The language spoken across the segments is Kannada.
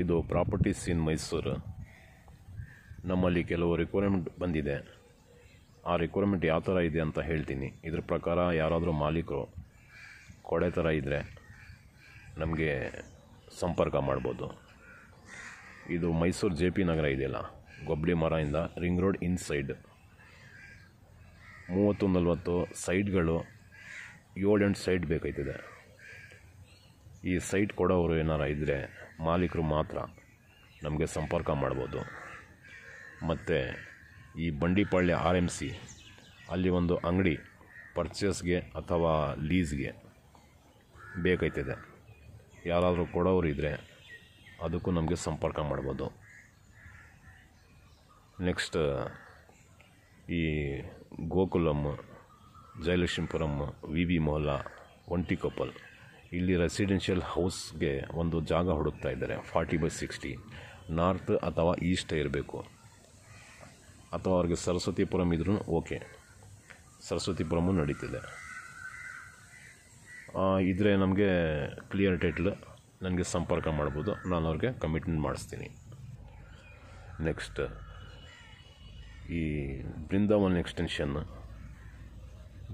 ಇದು ಪ್ರಾಪರ್ಟೀಸ್ ಇನ್ ಮೈಸೂರು ನಮ್ಮಲ್ಲಿ ಕೆಲವು ರಿಕ್ವೈರ್ಮೆಂಟ್ ಬಂದಿದೆ ಆ ರಿಕ್ವೈರ್ಮೆಂಟ್ ಯಾವ ಥರ ಇದೆ ಅಂತ ಹೇಳ್ತೀನಿ ಇದ್ರ ಪ್ರಕಾರ ಯಾರಾದರೂ ಮಾಲೀಕರು ಕೊಡೆ ಥರ ಇದ್ದರೆ ನಮಗೆ ಸಂಪರ್ಕ ಮಾಡ್ಬೋದು ಇದು ಮೈಸೂರು ಜೆ ಪಿ ನಗರ ಇದೆಯಲ್ಲ ಗೊಬ್ಬಳಿ ಮರದಿಂದ ರಿಂಗ್ ರೋಡ್ ಇನ್ಸೈಡ್ ಮೂವತ್ತು ನಲ್ವತ್ತು ಸೈಡ್ಗಳು ಏಳೆಂಟು ಸೈಡ್ ಬೇಕಾಯ್ತದೆ ಈ ಸೈಟ್ ಕೊಡೋರು ಏನಾರು ಇದ್ದರೆ ಮಾಲೀಕರು ಮಾತ್ರ ನಮಗೆ ಸಂಪರ್ಕ ಮಾಡ್ಬೋದು ಮತ್ತು ಈ ಬಂಡಿಪಾಳ್ಯ ಆರ್ ಎಮ್ ಸಿ ಅಲ್ಲಿ ಒಂದು ಅಂಗಡಿ ಪರ್ಚೇಸ್ಗೆ ಅಥವಾ ಲೀಸ್ಗೆ ಬೇಕಾಯ್ತಿದೆ ಯಾರಾದರೂ ಕೊಡೋರು ಇದ್ದರೆ ಅದಕ್ಕೂ ನಮಗೆ ಸಂಪರ್ಕ ಮಾಡ್ಬೋದು ನೆಕ್ಸ್ಟ್ ಈ ಗೋಕುಲಮ್ಮ ಜಯಲಕ್ಷ್ಮೀಪುರಂ ವಿ ವಿ ಮೊಹಲ್ಲಾ ಒಂಟಿಕೊಪ್ಪಲ್ ಇಲ್ಲಿ ರೆಸಿಡೆನ್ಷಿಯಲ್ ಹೌಸ್ಗೆ ಒಂದು ಜಾಗ ಹುಡುಕ್ತಾ ಇದ್ದಾರೆ ಫಾರ್ಟಿ ಬೈ ಸಿಕ್ಸ್ಟಿ ನಾರ್ತ್ ಅಥವಾ ಈಸ್ಟ್ ಇರಬೇಕು ಅಥವಾ ಅವ್ರಿಗೆ ಸರಸ್ವತಿಪುರಂ ಇದ್ರೂ ಓಕೆ ಸರಸ್ವತಿಪುರಮೂ ನಡೀತಿದೆ ಇದ್ರೆ ನಮಗೆ ಕ್ಲಿಯರ್ ಟೈಟ್ಲ್ ನನಗೆ ಸಂಪರ್ಕ ಮಾಡ್ಬೋದು ನಾನು ಅವ್ರಿಗೆ ಕಮಿಟ್ಮೆಂಟ್ ಮಾಡಿಸ್ತೀನಿ ನೆಕ್ಸ್ಟ್ ಈ ಬೃಂದಾವನ್ ಎಕ್ಸ್ಟೆನ್ಷನ್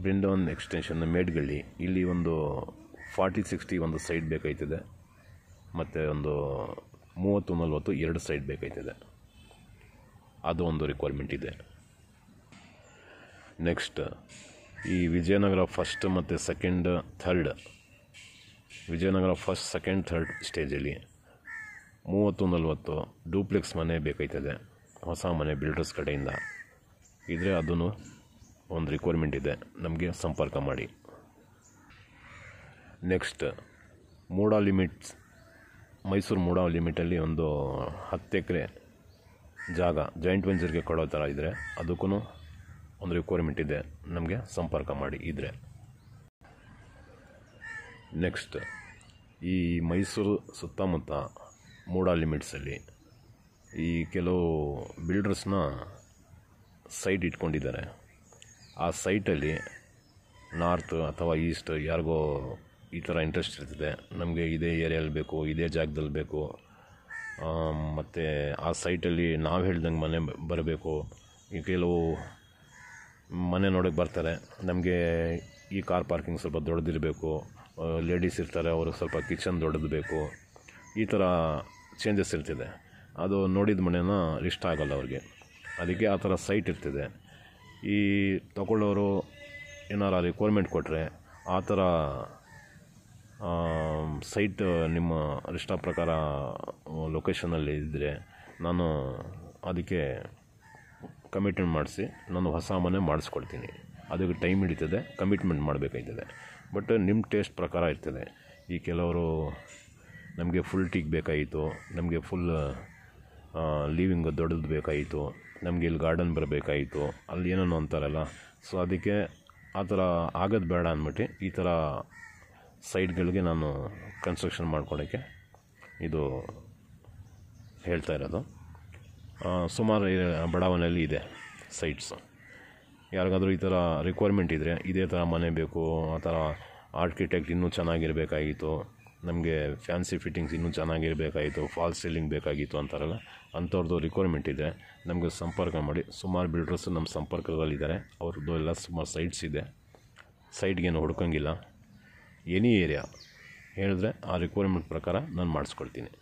ಬೃಂದಾವನ್ ಎಕ್ಸ್ಟೆನ್ಷನ್ ಮೇಡ್ಗಳ್ಳಿ ಇಲ್ಲಿ ಒಂದು ಫಾರ್ಟಿ ಸಿಕ್ಸ್ಟಿ ಒಂದು ಸೈಡ್ ಬೇಕಾಯ್ತದೆ ಮತ್ತು ಒಂದು ಮೂವತ್ತು ನಲ್ವತ್ತು ಎರಡು ಸೈಡ್ ಬೇಕಾಯ್ತದೆ ಅದು ಒಂದು ರಿಕ್ವೈರ್ಮೆಂಟ್ ಇದೆ ನೆಕ್ಸ್ಟ್ ಈ ವಿಜಯನಗರ ಫಸ್ಟ್ ಮತ್ತು second third Vijayanagar first second third ಸ್ಟೇಜಲ್ಲಿ ಮೂವತ್ತು ನಲ್ವತ್ತು ಡೂಪ್ಲೆಕ್ಸ್ ಮನೆ ಬೇಕಾಯ್ತದೆ ಹೊಸ ಮನೆ ಬಿಲ್ಡರ್ಸ್ ಕಡೆಯಿಂದ ಇದ್ದರೆ ಅದನ್ನು ಒಂದು ರಿಕ್ವೈರ್ಮೆಂಟ್ ಇದೆ ನಮಗೆ ಸಂಪರ್ಕ ಮಾಡಿ ನೆಕ್ಸ್ಟ್ ಮೂಡ ಲಿಮಿಟ್ಸ್ ಮೈಸೂರು ಮೂಡ ಲಿಮಿಟಲ್ಲಿ ಒಂದು ಹತ್ತು ಎಕರೆ ಜಾಗ ಜಾಯಿಂಟ್ ವೆಂಚರ್ಗೆ ಕೊಡೋ ಥರ ಇದ್ದರೆ ಅದಕ್ಕೂ ಒಂದು ರಿಕ್ವೈರ್ಮೆಂಟ್ ಇದೆ ನಮಗೆ ಸಂಪರ್ಕ ಮಾಡಿ ಇದ್ದರೆ ನೆಕ್ಸ್ಟ್ ಈ ಮೈಸೂರು ಸುತ್ತಮುತ್ತ ಮೂಡ ಲಿಮಿಟ್ಸಲ್ಲಿ ಈ ಕೆಲವು ಬಿಲ್ಡರ್ಸ್ನ ಸೈಟ್ ಇಟ್ಕೊಂಡಿದ್ದಾರೆ ಆ ಸೈಟಲ್ಲಿ ನಾರ್ತ್ ಅಥವಾ ಈಸ್ಟ್ ಯಾರಿಗೋ ಈ ಥರ ಇಂಟ್ರೆಸ್ಟ್ ಇರ್ತದೆ ನಮಗೆ ಇದೇ ಏರಿಯಲ್ಲಿ ಬೇಕು ಇದೇ ಜಾಗದಲ್ಲಿ ಬೇಕು ಮತ್ತು ಆ ಸೈಟಲ್ಲಿ ನಾವು ಹೇಳ್ದಂಗೆ ಮನೆ ಬರಬೇಕು ಈ ಕೆಲವು ಮನೆ ನೋಡೋಕ್ಕೆ ಬರ್ತಾರೆ ನಮಗೆ ಈ ಕಾರ್ ಪಾರ್ಕಿಂಗ್ ಸ್ವಲ್ಪ ದೊಡ್ಡದಿರಬೇಕು ಲೇಡೀಸ್ ಇರ್ತಾರೆ ಅವರು ಸ್ವಲ್ಪ ಕಿಚನ್ ದೊಡ್ಡದು ಬೇಕು ಈ ಥರ ಚೇಂಜಸ್ ಇರ್ತಿದೆ ಅದು ನೋಡಿದ ಮನೇನ ಇಷ್ಟ ಆಗೋಲ್ಲ ಅವ್ರಿಗೆ ಅದಕ್ಕೆ ಆ ಥರ ಸೈಟ್ ಇರ್ತಿದೆ ಈ ತಗೊಳ್ಳೋರು ಏನಾರು ರಿಕ್ವೈರ್ಮೆಂಟ್ ಕೊಟ್ಟರೆ ಆ ಥರ ಸೈಟ್ ನಿಮ್ಮ ಅರಿಷ್ಟ ಪ್ರಕಾರ ಲೊಕೇಶನಲ್ಲಿ ಇದ್ದರೆ ನಾನು ಅದಕ್ಕೆ ಕಮಿಟ್ಮೆಂಟ್ ಮಾಡಿಸಿ ನಾನು ಹೊಸ ಮನೆ ಮಾಡಿಸ್ಕೊಳ್ತೀನಿ ಅದಕ್ಕೆ ಟೈಮ್ ಹಿಡಿತದೆ ಕಮಿಟ್ಮೆಂಟ್ ಮಾಡಬೇಕಾಯ್ತದೆ ಬಟ್ ನಿಮ್ಮ ಟೇಸ್ಟ್ ಪ್ರಕಾರ ಇರ್ತದೆ ಈ ಕೆಲವರು ನಮಗೆ ಫುಲ್ ಟೀಕ್ ಬೇಕಾಯಿತು ನಮಗೆ ಫುಲ್ ಲೀವಿಂಗ್ ದೊಡ್ಡದು ಬೇಕಾಯಿತು ನಮಗೆ ಇಲ್ಲಿ ಗಾರ್ಡನ್ ಬರಬೇಕಾಯಿತು ಅಲ್ಲಿ ಏನೋ ಅಂತಾರಲ್ಲ ಸೊ ಅದಕ್ಕೆ ಆ ಥರ ಆಗೋದು ಬೇಡ ಅಂದ್ಬಿಟ್ಟು ಈ ಥರ ಸೈಟ್ಗಳಿಗೆ ನಾನು ಕನ್ಸ್ಟ್ರಕ್ಷನ್ ಮಾಡ್ಕೊಳಕ್ಕೆ ಇದು ಹೇಳ್ತಾ ಇರೋದು ಸುಮಾರು ಬಡಾವಣೆಯಲ್ಲಿ ಇದೆ ಸೈಟ್ಸು ಯಾರಿಗಾದರೂ ಈ ಥರ ರಿಕ್ವೈರ್ಮೆಂಟ್ ಇದ್ದರೆ ಇದೇ ಥರ ಮನೆ ಬೇಕು ಆ ಥರ ಆರ್ಕಿಟೆಕ್ಟ್ ಇನ್ನೂ ಚೆನ್ನಾಗಿರಬೇಕಾಗಿತ್ತು ನಮಗೆ ಫ್ಯಾನ್ಸಿ ಫಿಟ್ಟಿಂಗ್ಸ್ ಇನ್ನೂ ಚೆನ್ನಾಗಿರಬೇಕಾಯಿತು ಫಾಲ್ ಸೀಲಿಂಗ್ ಬೇಕಾಗಿತ್ತು ಅಂತಾರಲ್ಲ ಅಂಥವ್ರದ್ದು ರಿಕ್ವೈರ್ಮೆಂಟ್ ಇದೆ ನಮಗೆ ಸಂಪರ್ಕ ಮಾಡಿ ಸುಮಾರು ಬಿಲ್ಡರ್ಸು ನಮ್ಮ ಸಂಪರ್ಕದಲ್ಲಿದ್ದಾರೆ ಅವ್ರದ್ದು ಎಲ್ಲ ಸುಮಾರು ಸೈಟ್ಸ್ ಇದೆ ಸೈಟ್ಗೇನು ಹುಡ್ಕಂಗಿಲ್ಲ ಎನಿ ಏರಿಯಾ ಹೇಳಿದ್ರೆ ಆ ರಿಕ್ವೈರ್ಮೆಂಟ್ ಪ್ರಕಾರ ನಾನು ಮಾಡಿಸ್ಕೊಳ್ತೀನಿ